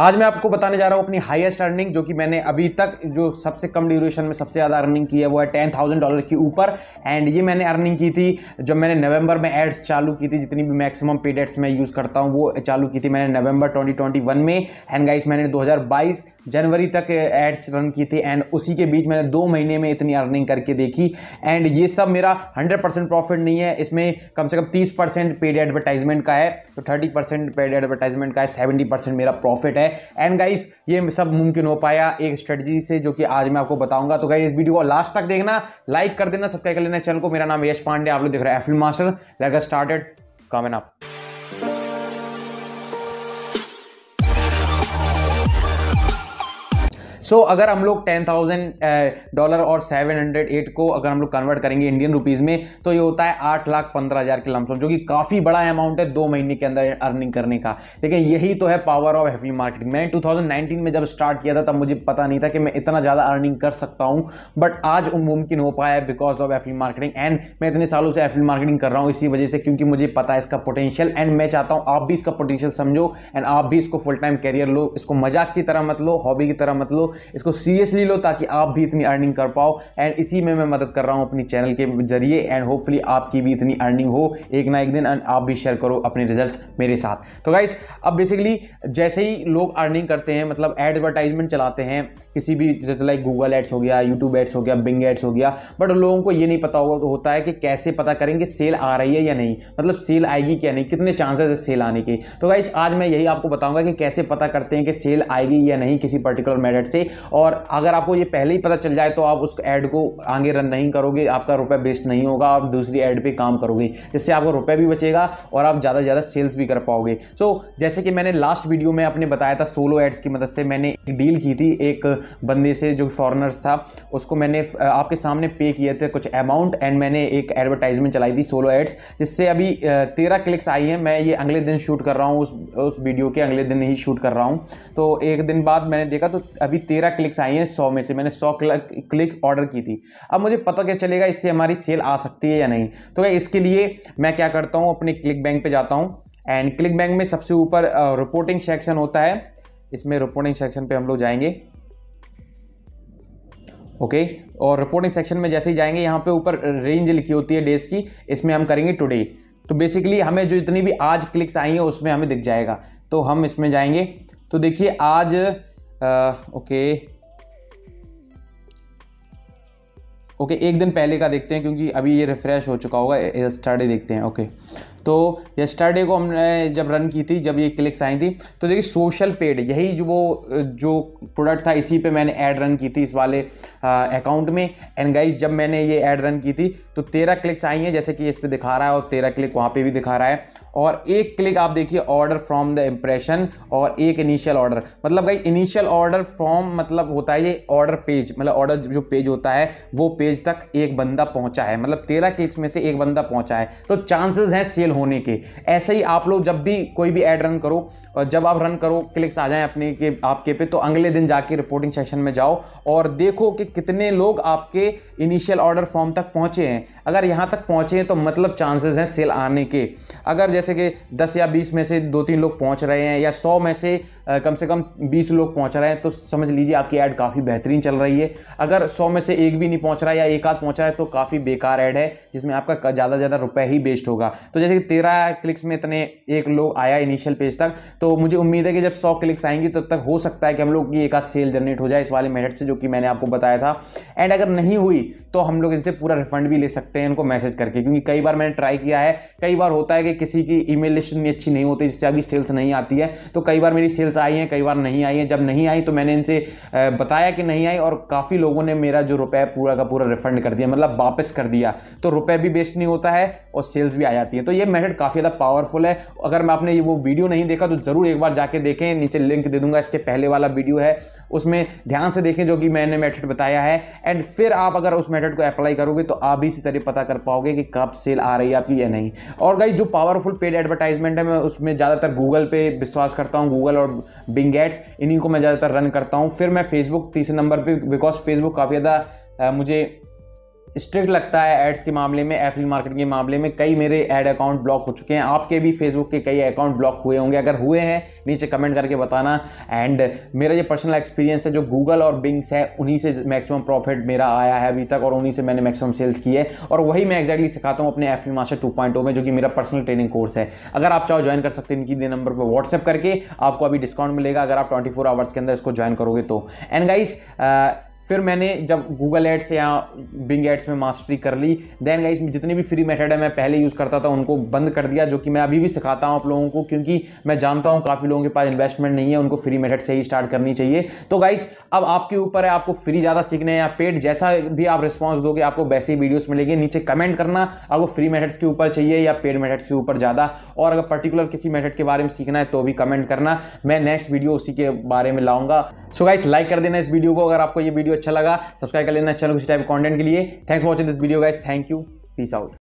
आज मैं आपको बताने जा रहा हूँ अपनी हाईएस्ट अर्निंग जो कि मैंने अभी तक जो सबसे कम ड्यूरेशन में सबसे ज़्यादा अर्निंग की है वो है टेन थाउजेंड डॉलर के ऊपर एंड ये मैंने अर्निंग की थी जब मैंने नवंबर में एड्स चालू की थी जितनी भी मैक्सिमम पेड एड्स मैं यूज़ करता हूँ वो चालू की थी मैंने नवंबर वन में एंड गाइस मैंने दो हज़ार बाईस जनवरी तक एड्स रन की थी एंड उसी के बीच मैंने दो महीने में इतनी अर्निंग करके देखी एंड ये सब मेरा हंड्रेड परसेंट प्रॉफिट नहीं है इसमें कम से कम तीस परसेंट पेड एडवर्टाइजमेंट का है तो थर्टी परसेंट पेड एडवर्टाइजमेंट का है सेवेंटी परसेंट मेरा प्रॉफिट है है एंड गाइस ये सब मुमकिन हो पाया एक स्ट्रेटजी से जो कि आज मैं आपको बताऊंगा तो गाइस इस वीडियो को लास्ट तक देखना लाइक कर देना सब्सक्राइब कर लेना चैनल को मेरा नाम यश पांडे आप लोग देख रहे हैं affiliate master let get started comment आप सो so, अगर हम लोग टेन थाउजेंड डॉलर और सेवन हंड्रेड एट को अगर हम लोग कन्वर्ट करेंगे इंडियन रुपीज़ में तो ये होता है आठ लाख पंद्रह हज़ार के लमसम जो कि काफ़ी बड़ा अमाउंट है दो महीने के अंदर अर्निंग करने का लेकिन यही तो है पावर ऑफ हैवी मार्केटिंग मैंने नाइनटीन में जब स्टार्ट किया था तब मुझे पता नहीं था कि मैं इतना ज़्यादा अर्निंग कर सकता हूँ बट आज मुमकिन हो पाया है because of affiliate marketing and मैं इतने सालों से एफिल मार्केटिंग कर रहा हूँ इसी वजह से क्योंकि मुझे पता है इसका पोटेंशियल एंड मैं चाहता हूँ आप भी इसका पोटेंशियल समझो एंड आप भी इसको फुल टाइम कैरियर लो इसको मजाक की तरह मत लो हॉबी की तरह मत लो इसको सीरियसली लो ताकि आप भी इतनी अर्निंग कर पाओ एंड इसी में मैं मदद कर रहा हूँ अपनी चैनल के जरिए एंड होपफुली आपकी भी इतनी अर्निंग हो एक ना एक दिन एंड आप भी शेयर करो अपने रिजल्ट मेरे साथ तो गाइस अब बेसिकली जैसे ही लोग अर्निंग करते हैं मतलब एडवर्टाइजमेंट चलाते हैं किसी भी जैसे लाइक गूगल एड्स हो गया यूट्यूब एड्स हो गया बिंग एड्स हो गया बट लोगों को ये नहीं पता तो होता है कि कैसे पता करेंगे सेल आ रही है या नहीं मतलब सेल आएगी क्या नहीं कितने चांसेस है सेल आने के तो गाइस आज मैं यही आपको बताऊंगा कि कैसे पता करते हैं कि सेल आएगी या नहीं किसी पर्टिकुलर मेडेट से और अगर आपको ये पहले ही पता चल जाए तो आप उस ऐड को आगे रन नहीं करोगे आपका रुपया वेस्ट नहीं होगा आप दूसरी ऐड पे काम करोगे जिससे आपको रुपया भी बचेगा और आप ज़्यादा से ज़्यादा सेल्स भी कर पाओगे सो so, जैसे कि मैंने लास्ट वीडियो में आपने बताया था सोलो एड्स की मदद से मैंने एक डील की थी एक बंदे से जो फॉरनर्स था उसको मैंने आपके सामने पे किए थे कुछ अमाउंट एंड मैंने एक एडवर्टाइजमेंट चलाई थी सोलो एड्स जिससे अभी तेरह क्लिक्स आई हैं मैं ये अगले दिन शूट कर रहा हूँ उस उस वीडियो के अगले दिन ही शूट कर रहा हूँ तो एक दिन बाद मैंने देखा तो अभी तेरह क्लिक्स आई हैं सौ में से मैंने सौ क्लिक ऑर्डर की थी अब मुझे पता क्या चलेगा इससे हमारी सेल आ सकती है या नहीं तो क्या इसके लिए मैं क्या करता हूँ अपने क्लिक बैंक पर जाता हूँ एंड क्लिक बैंक में सबसे ऊपर रिपोर्टिंग सेक्शन होता है इसमें रिपोर्टिंग सेक्शन पर हम लोग जाएंगे ओके okay, और रिपोर्टिंग सेक्शन में जैसे ही जाएंगे यहाँ पे ऊपर रेंज लिखी होती है डेज की इसमें हम करेंगे टुडे तो बेसिकली हमें जो इतनी भी आज क्लिक्स आई हैं उसमें हमें दिख जाएगा तो हम इसमें जाएंगे तो देखिए आज ओके uh, ओके एक दिन पहले का देखते हैं क्योंकि अभी ये रिफ़्रेश हो चुका होगा स्टार्टे देखते हैं ओके तो यस्टरडे को हमने जब रन की थी जब ये क्लिक्स आई थी तो देखिए सोशल पेड यही जो वो जो प्रोडक्ट था इसी पे मैंने ऐड रन की थी इस वाले अकाउंट में एंड गाइस जब मैंने ये ऐड रन की थी तो तेरह क्लिक्स आई हैं जैसे कि इस पर दिखा रहा है और तेरह क्लिक वहाँ पर भी दिखा रहा है और एक क्लिक आप देखिए ऑर्डर फ्रॉम द इम्प्रेशन और एक इनिशियल ऑर्डर मतलब भाई इनिशियल ऑर्डर फ्रॉम मतलब होता है ये ऑर्डर पेज मतलब ऑर्डर जो पेज होता है वो पेज तक एक बंदा पहुंचा है मतलब तेरह क्लिक्स में से एक बंदा पहुंचा है तो चांसेस हैं सेल होने के ऐसे ही आप लोग जब भी कोई भी ऐड रन करो और जब आप रन करो क्लिक्स आ जाएं अपने के आपके पे तो अगले दिन जाके रिपोर्टिंग सेशन में जाओ और देखो कि कितने लोग आपके इनिशियल ऑर्डर फॉर्म तक पहुँचे हैं अगर यहाँ तक पहुँचे हैं तो मतलब चांसेस हैं सेल आने के अगर जैसे कि दस या बीस में से दो तीन लोग पहुँच रहे हैं या सौ में से कम से कम बीस लोग पहुँच रहे हैं तो समझ लीजिए आपकी ऐड काफ़ी बेहतरीन चल रही है अगर सौ में से एक भी नहीं पहुँच रहा है या एक आध पहुँच रहा है तो काफ़ी बेकार ऐड है जिसमें आपका ज़्यादा ज़्यादा रुपये ही वेस्ट होगा तो जैसे कि तेरह क्लिक्स में इतने एक लोग आया इनिशियल पेज तक तो मुझे उम्मीद है कि जब सौ क्लिक्स आएंगी तब तो तक हो सकता है कि हम लोग की एक सेल जनरेट हो जाए इस वाले मेहनत से जो कि मैंने आपको बताया था एंड अगर नहीं हुई तो हम लोग इनसे पूरा रिफंड भी ले सकते हैं इनको मैसेज करके क्योंकि कई बार मैंने ट्राई किया है कई बार होता है कि किसी की ईमेल लिस्ट इतनी अच्छी नहीं होती जिससे अभी सेल्स नहीं आती है तो कई बार मेरी सेल्स आई हैं कई बार नहीं आई हैं जब नहीं आई तो मैंने इनसे बताया कि नहीं आई और काफ़ी लोगों ने मेरा जो रुपये पूरा का पूरा रिफंड कर दिया मतलब वापस कर दिया तो रुपये भी वेस्ट नहीं होता है और सेल्स भी आ जाती है तो ये मेथड काफ़ी ज़्यादा पावरफुल है अगर मैं आपने ये वो वीडियो नहीं देखा तो ज़रूर एक बार जाके देखें नीचे लिंक दे दूंगा इसके पहले वाला वीडियो है उसमें ध्यान से देखें जो कि मैंने मेथड बताया है एंड फिर आप अगर उस मेथड को अप्लाई करोगे तो आप भी इसी तरह पता कर पाओगे कि कब सेल आ रही है आपकी या नहीं और गाई जो पावरफुल पेड एडवर्टाइजमेंट है मैं उसमें ज़्यादातर गूगल पे विश्वास करता हूँ गूगल और बिंग इन्हीं को मैं ज़्यादातर रन करता हूँ फिर मैं फेसबुक तीसरे नंबर पर बिकॉज फेसबुक काफ़ी ज़्यादा मुझे स्ट्रिक्ट लगता है एड्स के मामले में एफिल मार्केट के मामले में कई मेरे एड अकाउंट ब्लॉक हो चुके हैं आपके भी फेसबुक के कई अकाउंट ब्लॉक हुए होंगे अगर हुए हैं नीचे कमेंट करके बताना एंड मेरा ये पर्सनल एक्सपीरियंस है जो गूगल और बिंग्स है उन्हीं से मैक्सिमम प्रॉफिट मेरा आया है अभी तक और उन्हीं से मैंने मैक्सिमम सेल्स की है और वही मैं एक्जैक्टली सिखाता हूँ अपने एफ मास्टर टू में जो कि मेरा पर्सनल ट्रेनिंग कोर्स है अगर आप चाहो ज्वाइन कर सकते हैं इनकी नंबर पर व्हाट्सएप करके आपको अभी डिस्काउंट मिलेगा अगर आप ट्वेंटी फोर आवर्स के अंदर इसको ज्वाइन करोगे तो एंड गाइस फिर मैंने जब गूगल एड्स या बिंग एड्स में मास्टरी कर ली देन गाइस जितने भी फ्री मेथड है मैं पहले यूज़ करता था उनको बंद कर दिया जो कि मैं अभी भी सिखाता हूँ आप लोगों को क्योंकि मैं जानता हूँ काफ़ी लोगों के पास इन्वेस्टमेंट नहीं है उनको फ्री मेथड से ही स्टार्ट करनी चाहिए तो गाइस अब आपके ऊपर है आपको फ्री ज़्यादा सीखने या पेड जैसा भी आप रिस्पॉन्स दोगे आपको वैसे ही वीडियोज़ मिलेंगे नीचे कमेंट करना आपको फ्री मेथड्स के ऊपर चाहिए या पेड मेथड्स के ऊपर ज़्यादा और अगर पर्टिकुलर किसी मेथड के बारे में सीखना है तो भी कमेंट करना मैं नेक्स्ट वीडियो उसी के बारे में लाऊंगा सो गाइस लाइक कर देना इस वीडियो को अगर आपको ये वीडियो अच्छा लगा सब्सक्राइब कर लेना चैनल इस टाइप कॉन्टेंट के लिए लिए thanks watching this video guys thank you peace out